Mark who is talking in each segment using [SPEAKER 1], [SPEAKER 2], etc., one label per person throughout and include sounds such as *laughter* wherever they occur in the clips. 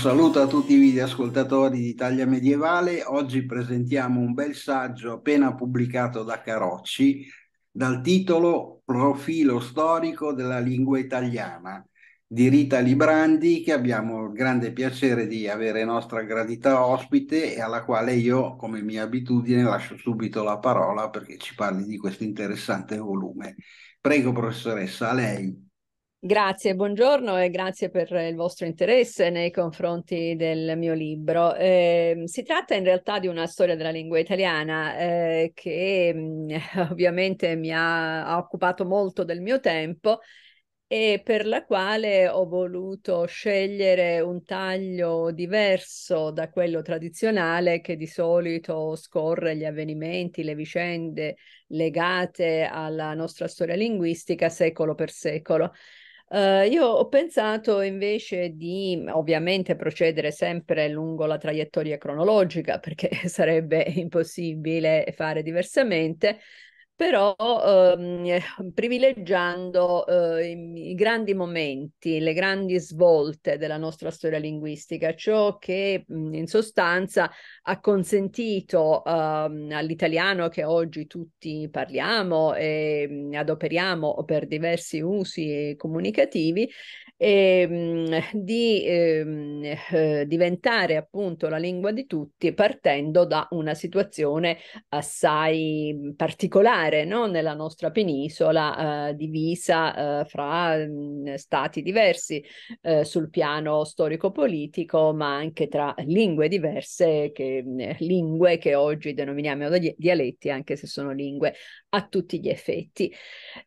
[SPEAKER 1] saluto a tutti i videoascoltatori di Italia Medievale. Oggi presentiamo un bel saggio appena pubblicato da Carocci dal titolo Profilo storico della lingua italiana di Rita Librandi che abbiamo il grande piacere di avere nostra gradita ospite e alla quale io, come mia abitudine, lascio subito la parola perché ci parli di questo interessante volume. Prego professoressa, a lei.
[SPEAKER 2] Grazie, buongiorno e grazie per il vostro interesse nei confronti del mio libro. Eh, si tratta in realtà di una storia della lingua italiana eh, che mm, *laughs* ovviamente mi ha, ha occupato molto del mio tempo e per la quale ho voluto scegliere un taglio diverso da quello tradizionale che di solito scorre gli avvenimenti, le vicende legate alla nostra storia linguistica secolo per secolo. Uh, io ho pensato invece di ovviamente procedere sempre lungo la traiettoria cronologica perché *laughs* sarebbe impossibile fare diversamente, però ehm, privilegiando eh, i, i grandi momenti, le grandi svolte della nostra storia linguistica, ciò che mh, mhmm, in sostanza ha consentito ehm, all'italiano che oggi tutti parliamo e mh, mhmm, adoperiamo per diversi usi comunicativi e, ehm, mh, di ehm, eh, diventare appunto la lingua di tutti partendo da una situazione assai particolare vivere no? nella nostra penisola eh, divisa eh, fra mh, mm, stati diversi eh, sul piano storico-politico, ma anche tra lingue diverse, che, mh, mm, lingue che oggi denominiamo dialetti, anche se sono lingue a tutti gli effetti.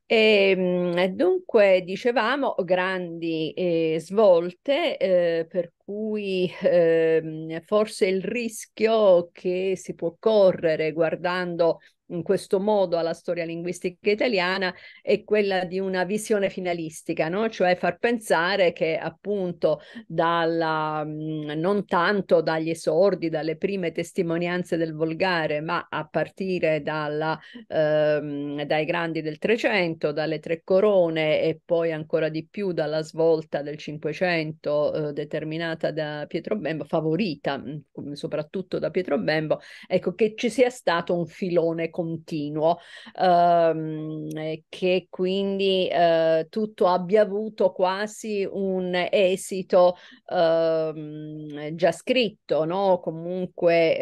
[SPEAKER 2] E, ehm, mh, dunque, dicevamo, grandi eh, svolte eh, per cui eh, forse il rischio che si può correre guardando in questo modo alla storia linguistica italiana è quella di una visione finalistica, no? cioè far pensare che appunto dalla, mm, non tanto dagli esordi, dalle prime testimonianze del volgare, ma a partire dalla, ehm, dai grandi del Trecento, dalle tre corone e poi ancora di più dalla svolta del Cinquecento eh, determinata da Pietro Bembo, favorita mm, soprattutto da Pietro Bembo, ecco che ci sia stato un filone continuo, ehm, che quindi eh, tutto abbia avuto quasi un esito ehm, già scritto, no? comunque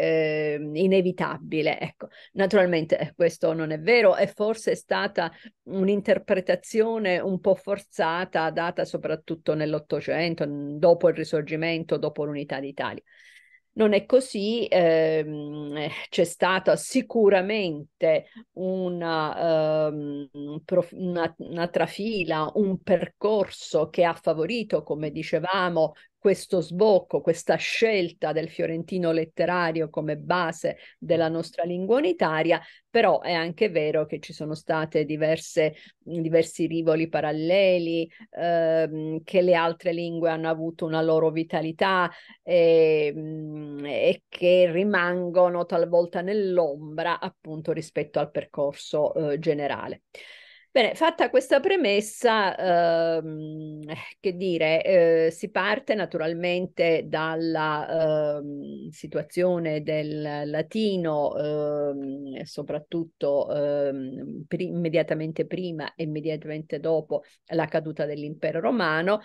[SPEAKER 2] eh, inevitabile. Ecco, naturalmente eh, questo non è vero e forse è stata un'interpretazione un po' forzata data soprattutto nell'Ottocento, dopo il Risorgimento, dopo l'unità d'Italia. Non è così, ehm, eh, c'è stata sicuramente una, ehm, una, una, trafila, un percorso che ha favorito, come dicevamo, questo sbocco, questa scelta del fiorentino letterario come base della nostra lingua unitaria, però è anche vero che ci sono state diverse, diversi rivoli paralleli, ehm, che le altre lingue hanno avuto una loro vitalità e, ehm, e che rimangono talvolta nell'ombra appunto rispetto al percorso eh, generale. Bene, fatta questa premessa, ehm, che dire, eh, si parte naturalmente dalla eh, situazione del latino, eh, soprattutto ehm, pri- immediatamente prima e immediatamente dopo la caduta dell'impero romano,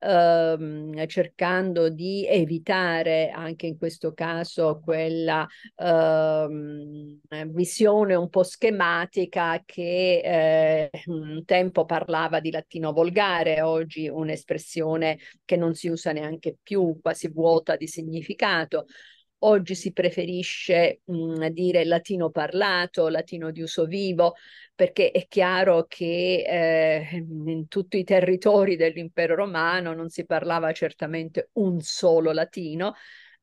[SPEAKER 2] ehm, cercando di evitare anche in questo caso quella ehm, visione un po' schematica che eh, un tempo parlava di latino volgare, oggi un'espressione che non si usa neanche più, quasi vuota di significato. Oggi si preferisce mh, mm, dire latino parlato, latino di uso vivo, perché è chiaro che eh, in tutti i territori dell'impero romano non si parlava certamente un solo latino,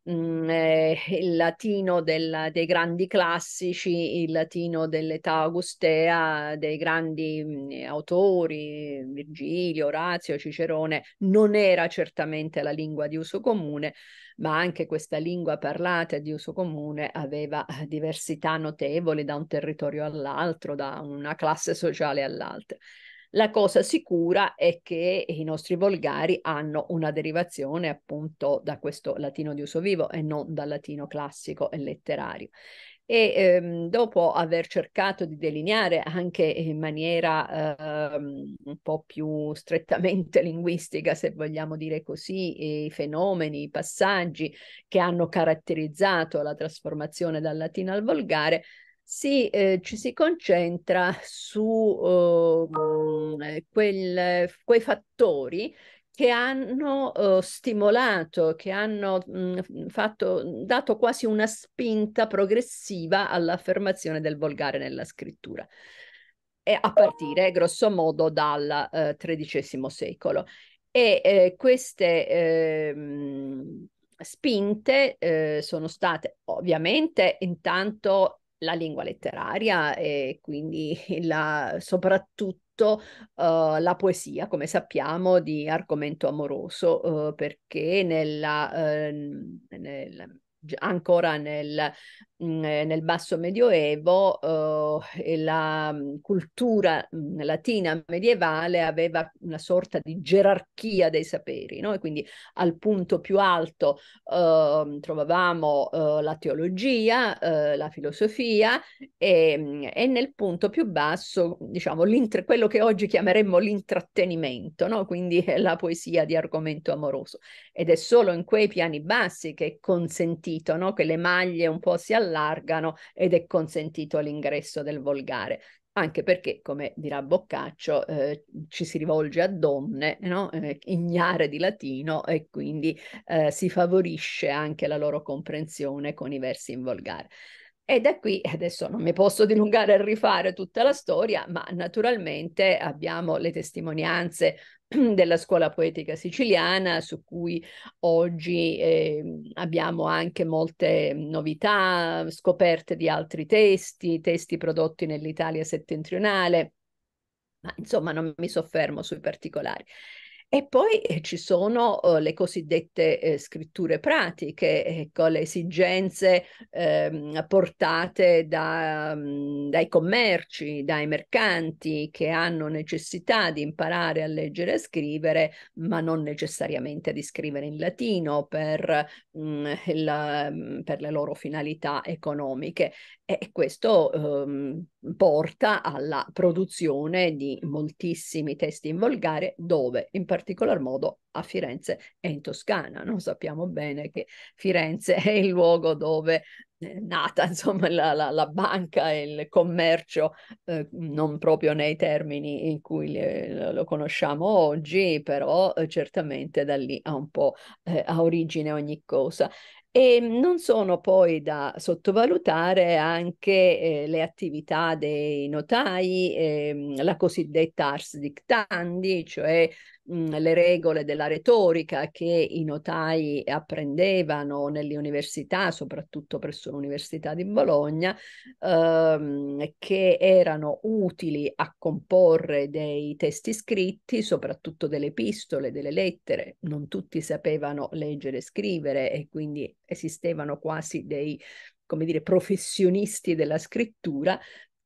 [SPEAKER 2] mh, mm, eh, il latino del, dei grandi classici, il latino dell'età augustea, dei grandi mh, mm, autori, Virgilio, Orazio, Cicerone, non era certamente la lingua di uso comune, ma anche questa lingua parlata di uso comune aveva eh, diversità notevoli da un territorio all'altro, da una classe sociale all'altra. La cosa sicura è che i nostri volgari hanno una derivazione appunto da questo latino di uso vivo e non dal latino classico e letterario e ehm, dopo aver cercato di delineare anche in maniera ehm, un po' più strettamente *laughs* linguistica, se vogliamo dire così, i fenomeni, i passaggi che hanno caratterizzato la trasformazione dal latino al volgare, si, eh, ci si concentra su ehm, eh, quel, quei fattori che hanno eh, stimolato, che hanno mh, mm, fatto, mm, dato quasi una spinta progressiva all'affermazione del volgare nella scrittura, e a partire grosso modo dal eh, XIII secolo. E eh, queste mh, ehm, spinte eh, sono state ovviamente intanto la lingua letteraria e quindi *laughs* la, soprattutto Uh, la poesia, come sappiamo, di argomento amoroso, uh, perché nella, uh, nel, ancora nel Mhmm, eh, nel basso medioevo eh, la mhmm, cultura mhmm, latina medievale aveva una sorta di gerarchia dei saperi, no? e quindi al punto più alto eh, trovavamo eh, la teologia, la filosofia e, e, nel punto più basso, diciamo, quello che oggi chiameremmo l'intrattenimento, no? quindi la poesia di argomento amoroso. Ed è solo in quei piani bassi che è consentito no? che le maglie un po' si allargano allargano ed è consentito l'ingresso del volgare anche perché, come dirà Boccaccio, eh, ci si rivolge a donne no? eh, ignare di latino e quindi eh, si favorisce anche la loro comprensione con i versi in volgare. E da qui, adesso non mi posso dilungare a rifare tutta la storia, ma naturalmente abbiamo le testimonianze *clears throat* della scuola poetica siciliana su cui oggi eh, abbiamo anche molte novità, scoperte di altri testi, testi prodotti nell'Italia settentrionale, ma insomma non mi soffermo sui particolari. E poi eh, ci sono eh, le cosiddette eh, scritture pratiche, ecco, le esigenze ehm, portate da, mm, dai commerci, dai mercanti che hanno necessità di imparare a leggere e scrivere, ma non necessariamente di scrivere in latino per, mh, mm, la, mm, per le loro finalità economiche. E questo ehm, porta alla produzione di moltissimi testi in volgare, dove in particolar modo a Firenze e in Toscana. No? Sappiamo bene che Firenze è il luogo dove è eh, nata insomma, la, la, la banca e il commercio, eh, non proprio nei termini in cui le, lo conosciamo oggi, però eh, certamente da lì ha un po' eh, ha origine ogni cosa. E non sono poi da sottovalutare anche eh, le attività dei notai, eh, la cosiddetta ars dictandi, cioè le regole della retorica che i notai apprendevano nelle università, soprattutto presso l'Università di Bologna, ehm, che erano utili a comporre dei testi scritti, soprattutto delle epistole, delle lettere. Non tutti sapevano leggere e scrivere e quindi esistevano quasi dei come dire, professionisti della scrittura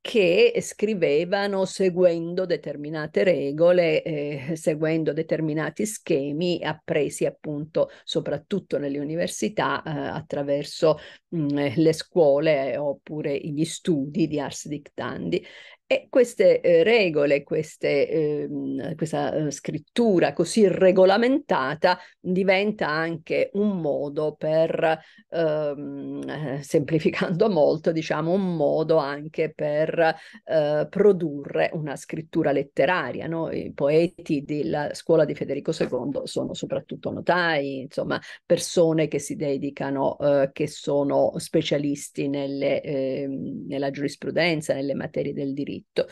[SPEAKER 2] che scrivevano seguendo determinate regole, eh, seguendo determinati schemi appresi appunto soprattutto nelle università eh, attraverso mh, mm, le scuole eh, oppure gli studi di Ars Dictandi e queste eh, regole, queste, ehm, eh, questa scrittura così regolamentata diventa anche un modo per, ehm, eh, semplificando molto, diciamo, un modo anche per eh, produrre una scrittura letteraria. No? I poeti della scuola di Federico II sono soprattutto notai, insomma, persone che si dedicano, che sono specialisti nelle, ehm, nella giurisprudenza, nelle materie del diritto diritto.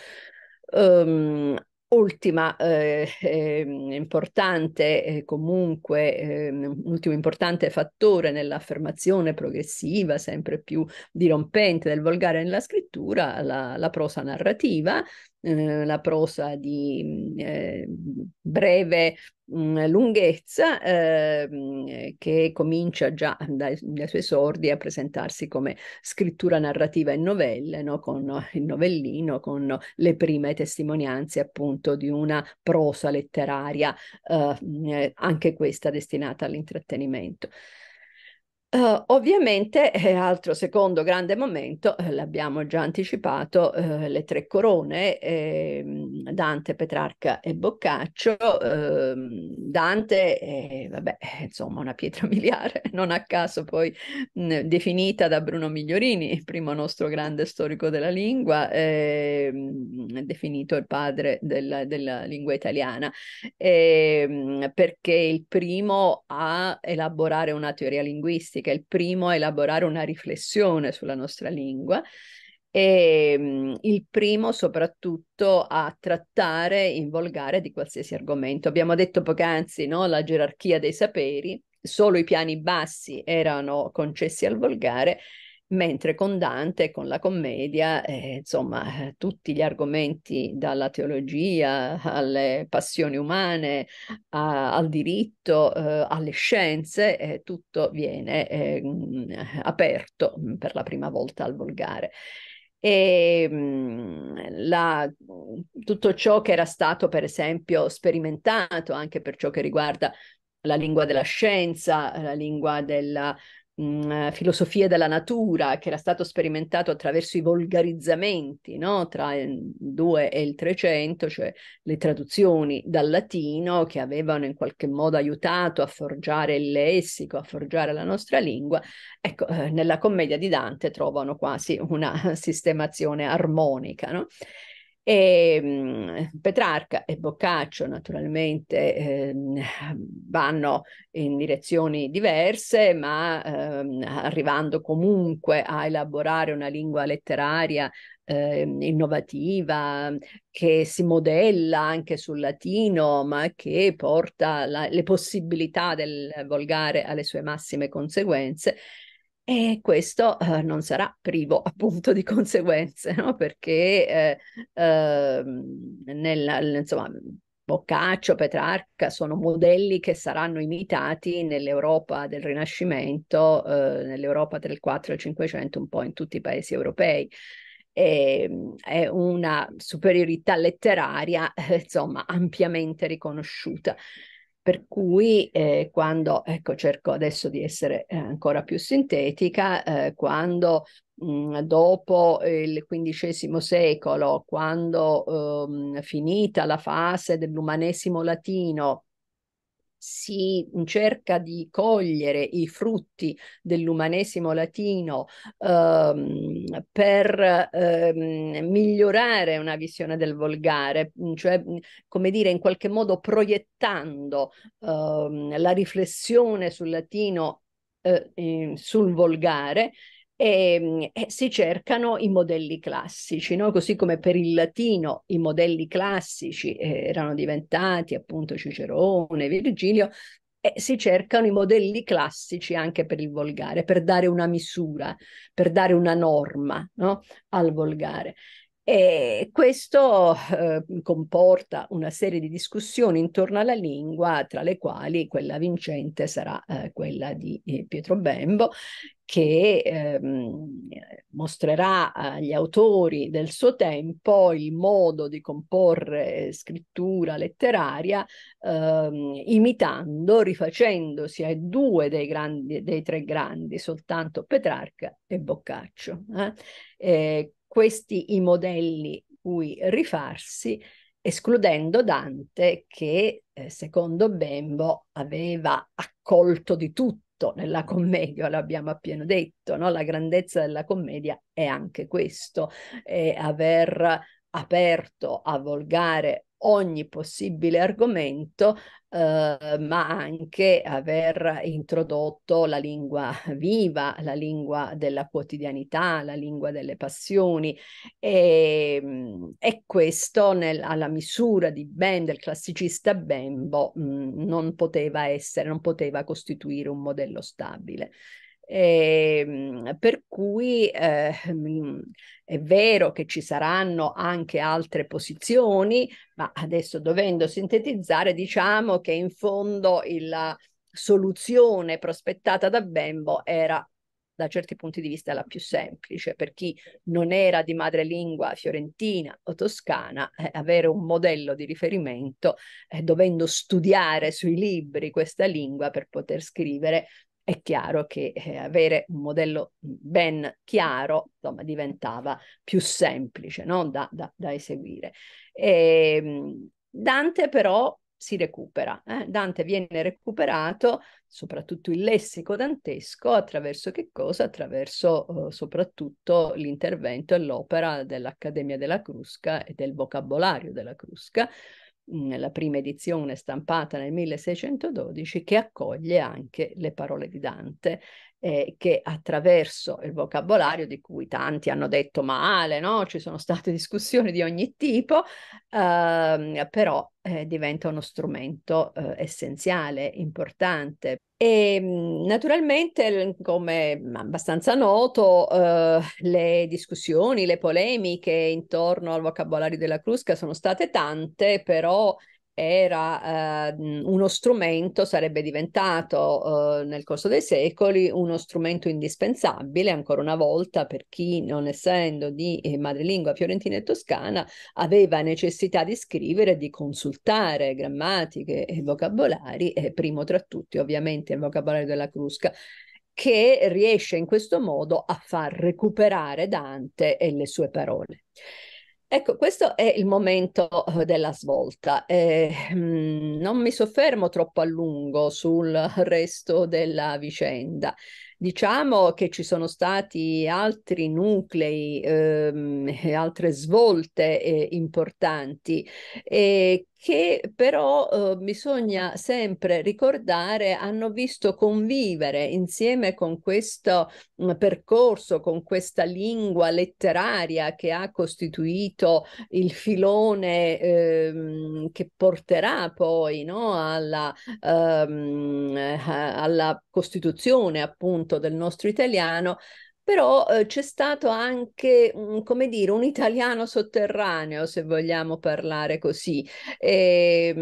[SPEAKER 2] Um, ehm, ultima eh, eh importante eh, comunque ehm, un ultimo importante fattore nell'affermazione progressiva sempre più dirompente del volgare nella scrittura la, la prosa narrativa eh, la prosa di mm, eh, breve mh, mm, lunghezza eh, mm, eh, che comincia già dai, dai, suoi sordi a presentarsi come scrittura narrativa in novelle, no? con il novellino, con le prime testimonianze appunto di una prosa letteraria, eh, anche questa destinata all'intrattenimento. Uh, ovviamente, eh, altro secondo grande momento, eh, l'abbiamo già anticipato, eh, le tre corone, ehm, Dante, Petrarca e Boccaccio. Ehm, Dante è, vabbè, insomma, una pietra *laughs* miliare, non a caso poi mh, definita da Bruno Migliorini, il primo nostro grande storico della lingua, mh, ehm, definito il padre della, della lingua italiana, mh, perché il primo a elaborare una teoria linguistica linguistica. Il primo è elaborare una riflessione sulla nostra lingua e ehm, il primo soprattutto a trattare in volgare di qualsiasi argomento. Abbiamo detto poc'anzi no? la gerarchia dei saperi, solo i piani bassi erano concessi al volgare mentre con Dante, con la commedia, eh, insomma, eh, tutti gli argomenti dalla teologia alle passioni umane, a, al diritto, eh, alle scienze, eh, tutto viene ehm, aperto mm, per la prima volta al volgare. E ehm, la, tutto ciò che era stato, per esempio, sperimentato anche per ciò che riguarda la lingua della scienza, la lingua della eh, filosofia della natura che era stato sperimentato attraverso i volgarizzamenti no? tra il 2 e il 300, cioè le traduzioni dal latino che avevano in qualche modo aiutato a forgiare il lessico, a forgiare la nostra lingua, ecco, eh, nella commedia di Dante trovano quasi una *laughs* sistemazione armonica. No? E, ehm, Petrarca e Boccaccio naturalmente eh, vanno in direzioni diverse, ma ehm, arrivando comunque a elaborare una lingua letteraria eh, innovativa che si modella anche sul latino, ma che porta la, le possibilità del volgare alle sue massime conseguenze. E questo eh, non sarà privo appunto di conseguenze, no? perché eh, ehm, nel, insomma, Boccaccio, Petrarca sono modelli che saranno imitati nell'Europa del Rinascimento, eh, nell'Europa del 4 e 500, un po' in tutti i paesi europei ehm, è una superiorità letteraria, eh, insomma, ampiamente riconosciuta. Per cui eh, quando, ecco cerco adesso di essere eh, ancora più sintetica, eh, quando mh, mm, dopo il XV secolo, quando ehm, finita la fase dell'umanesimo latino, si cerca di cogliere i frutti dell'umanesimo latino ehm, per ehm, migliorare una visione del volgare, mhmm, cioè mhmm, come dire in qualche modo proiettando ehm, la riflessione sul latino eh, sul volgare e, ehm, e eh, si cercano i modelli classici, no? così come per il latino i modelli classici eh, erano diventati appunto Cicerone, Virgilio, e eh, si cercano i modelli classici anche per il volgare, per dare una misura, per dare una norma no? al volgare. E questo eh, comporta una serie di discussioni intorno alla lingua, tra le quali quella vincente sarà eh, quella di eh, Pietro Bembo, che ehm, eh, mostrerà agli autori del suo tempo il modo di comporre scrittura letteraria ehm, imitando, rifacendosi ai due dei, grandi, dei, tre grandi, soltanto Petrarca e Boccaccio. Eh? E questi i modelli cui rifarsi, escludendo Dante che, eh, secondo Bembo, aveva accolto di tutto nella commedia, l'abbiamo appena detto, no? la grandezza della commedia è anche questo, è aver aperto a volgare ogni possibile argomento, eh, ma anche aver introdotto la lingua *laughs* viva, la lingua della quotidianità, la lingua delle passioni e, ehm, e questo nel, alla misura di ben del classicista Bembo mh, mm, non poteva essere, non poteva costituire un modello stabile. E, ehm, per cui eh, *laughs* è vero che ci saranno anche altre posizioni, ma adesso dovendo sintetizzare, diciamo che in fondo la soluzione prospettata da Bembo era da certi punti di vista la più semplice per chi non era di madrelingua fiorentina o toscana, eh, avere un modello di riferimento eh, dovendo studiare sui libri questa lingua per poter scrivere è chiaro che eh, avere un modello ben chiaro insomma, diventava più semplice no? da, da, da, eseguire. E, ehm, Dante però si recupera, eh? Dante viene recuperato, soprattutto il lessico dantesco, attraverso che cosa? Attraverso eh, soprattutto l'intervento e l'opera dell'Accademia della Crusca e del vocabolario della Crusca, Mhmm, la prima edizione stampata nel 1612, che accoglie anche le parole di Dante, eh, che attraverso il vocabolario di cui tanti hanno detto male, no? ci sono state *laughs* discussioni di ogni tipo, eh, però eh, diventa uno strumento eh, essenziale, importante. E ehm, naturalmente, come abbastanza noto, eh, le discussioni, le polemiche intorno al vocabolario della crusca sono state tante, però era eh, uno strumento, sarebbe diventato eh, nel corso dei secoli uno strumento indispensabile ancora una volta per chi non essendo di eh, madrelingua fiorentina e toscana aveva necessità di scrivere, di consultare grammatiche e vocabolari, e primo tra tutti ovviamente il vocabolario della Crusca che riesce in questo modo a far recuperare Dante e le sue parole. Ecco, questo è il momento eh, della svolta. Eh, non mi soffermo troppo a lungo sul resto della vicenda. Diciamo che ci sono stati altri nuclei ehm, e *laughs* altre svolte eh, importanti e che però eh, bisogna sempre ricordare hanno visto convivere insieme con questo mh, mm, percorso, con questa lingua letteraria che ha costituito il filone ehm, che porterà poi no, alla, ehm, alla costituzione appunto appunto del nostro italiano però eh, c'è stato anche, mh, mm, come dire, un italiano sotterraneo, se vogliamo parlare così, e, ehm,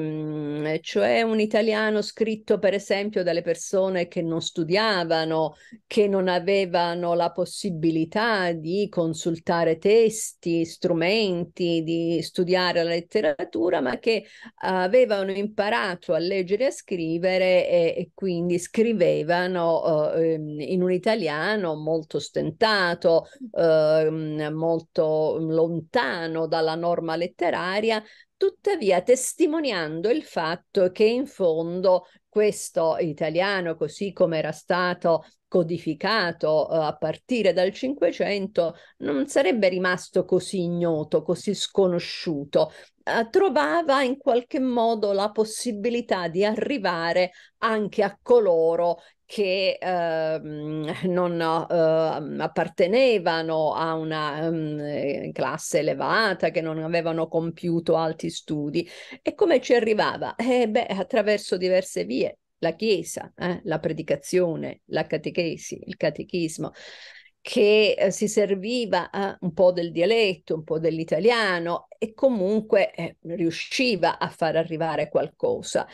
[SPEAKER 2] mh, cioè un italiano scritto per esempio dalle persone che non studiavano, che non avevano la possibilità di consultare testi, strumenti, di studiare la letteratura, ma che avevano imparato a leggere e a scrivere e, e quindi scrivevano eh, ehm, in un italiano molto stereotipato ostentato, eh, molto lontano dalla norma letteraria, tuttavia testimoniando il fatto che in fondo questo italiano, così come era stato codificato eh, a partire dal Cinquecento, non sarebbe rimasto così ignoto, così sconosciuto. Eh, trovava in qualche modo la possibilità di arrivare anche a coloro che eh, non eh, appartenevano a una um, classe elevata, che non avevano compiuto alti studi. E come ci arrivava? Eh, beh, attraverso diverse vie, la Chiesa, eh, la predicazione, la catechesi, il catechismo che eh, si serviva eh, un po' del dialetto, un po' dell'italiano e comunque eh, riusciva a far arrivare qualcosa.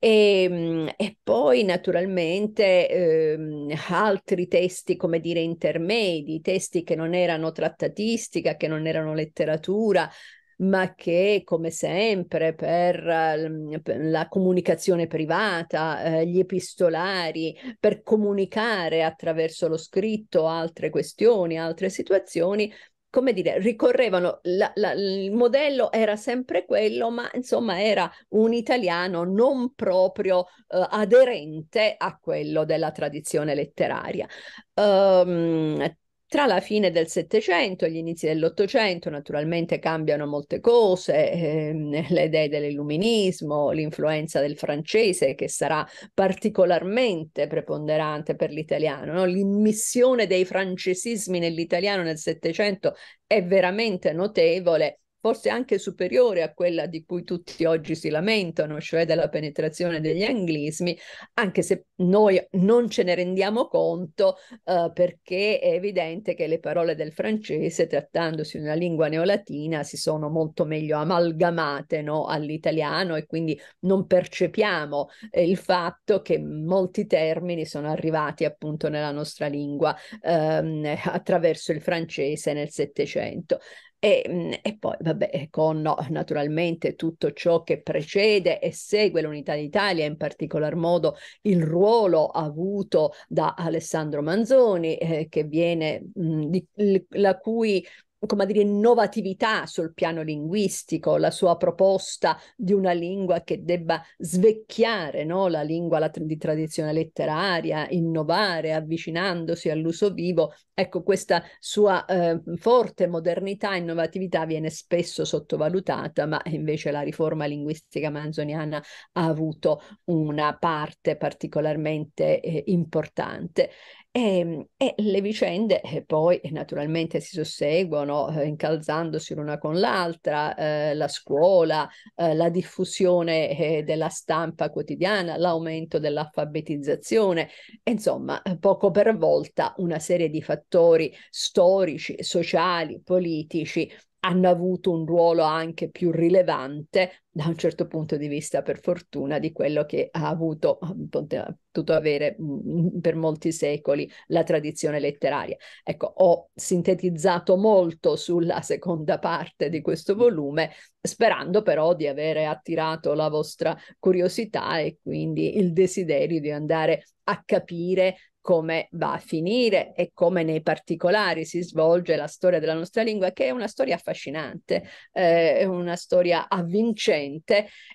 [SPEAKER 2] E, ehm, e poi naturalmente ehm, altri testi, come dire, intermedi, testi che non erano trattatistica, che non erano letteratura, ma che come sempre per ehm, la comunicazione privata, eh, gli epistolari, per comunicare attraverso lo scritto altre questioni, altre situazioni, come dire, ricorrevano, la, la, il modello era sempre quello, ma insomma era un italiano non proprio eh, aderente a quello della tradizione letteraria. Um, tra la fine del Settecento e gli inizi dell'Ottocento naturalmente cambiano molte cose, ehm, *laughs* le idee dell'illuminismo, l'influenza del francese che sarà particolarmente preponderante per l'italiano, no? l'immissione dei francesismi nell'italiano nel Settecento è veramente notevole forse anche superiore a quella di cui tutti oggi si lamentano, cioè della penetrazione degli anglismi, anche se noi non ce ne rendiamo conto eh, perché è evidente che le parole del francese, trattandosi di una lingua neolatina, si sono molto meglio amalgamate no, all'italiano e quindi non percepiamo eh, il fatto che molti termini sono arrivati appunto nella nostra lingua ehm, attraverso il francese nel Settecento. E, mm, e poi, vabbè, eh, con no, naturalmente tutto ciò che precede e segue l'Unità d'Italia, in particolar modo il ruolo avuto da Alessandro Manzoni, eh, che viene, mh, mm, di, la cui come dire, innovatività sul piano linguistico, la sua proposta di una lingua che debba svecchiare no? la lingua di tradizione letteraria, innovare avvicinandosi all'uso vivo. Ecco, questa sua eh, forte modernità e innovatività viene spesso sottovalutata, ma invece la riforma linguistica manzoniana ha avuto una parte particolarmente eh, importante. E, ehm, e, le vicende eh, poi eh, naturalmente si susseguono eh, incalzandosi l'una con l'altra, eh, la scuola, eh, la diffusione eh, della stampa quotidiana, l'aumento dell'alfabetizzazione, insomma poco per volta una serie di fattori storici, sociali, politici hanno avuto un ruolo anche più rilevante da un certo punto di vista, per fortuna, di quello che ha avuto, potuto avere mhmm, per molti secoli la tradizione letteraria. Ecco, ho sintetizzato molto sulla seconda parte di questo volume, sperando però di avere attirato la vostra curiosità e quindi il desiderio di andare a capire come va a finire e come nei particolari si svolge la storia della nostra lingua, che è una storia affascinante, eh, è una storia avvincente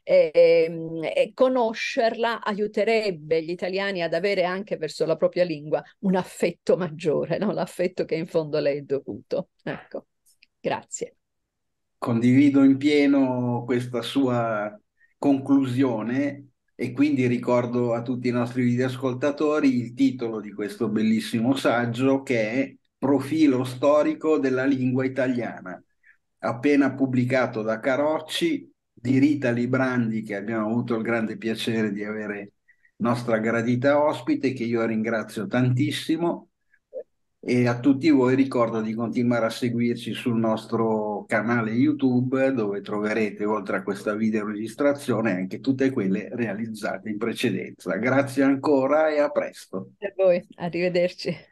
[SPEAKER 2] Ehm, e, eh, conoscerla aiuterebbe gli italiani ad avere anche verso la propria lingua un affetto maggiore, no? l'affetto che in fondo le è dovuto. Ecco, grazie.
[SPEAKER 1] Condivido in pieno questa sua conclusione e quindi ricordo a tutti i nostri videoascoltatori il titolo di questo bellissimo saggio che è Profilo storico della lingua italiana, appena pubblicato da Carocci di Rita Librandi che abbiamo avuto il grande piacere di avere nostra gradita ospite che io ringrazio tantissimo e a tutti voi ricordo di continuare a seguirci sul nostro canale YouTube dove troverete oltre a questa video registrazione, anche tutte quelle realizzate in precedenza. Grazie ancora e a presto.
[SPEAKER 2] A voi, arrivederci.